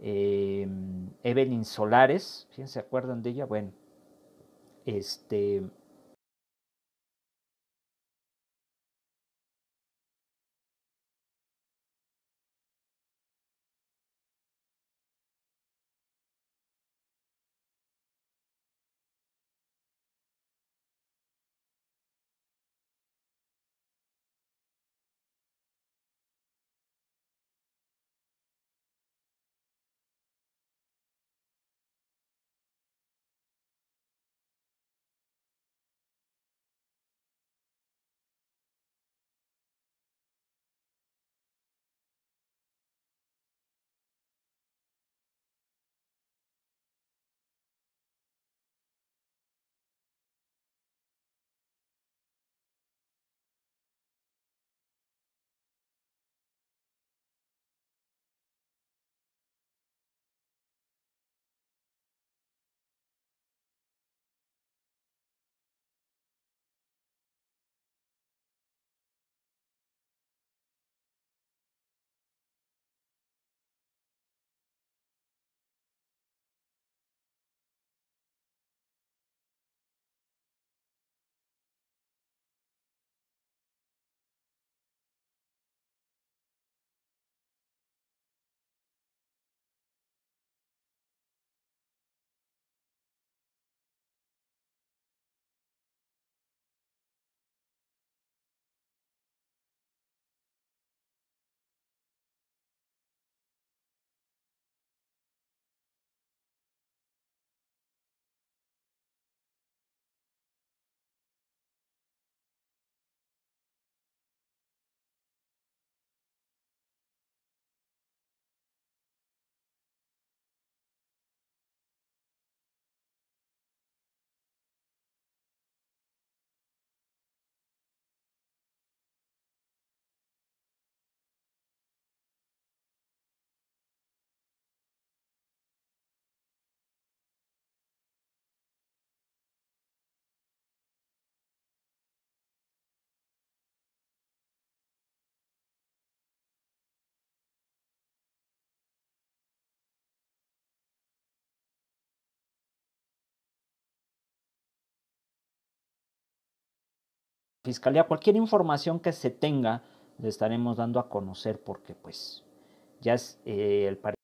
Em, Evelyn Solares, ¿quién ¿se acuerdan de ella? Bueno, este, fiscalía, cualquier información que se tenga, le estaremos dando a conocer porque pues ya es eh, el el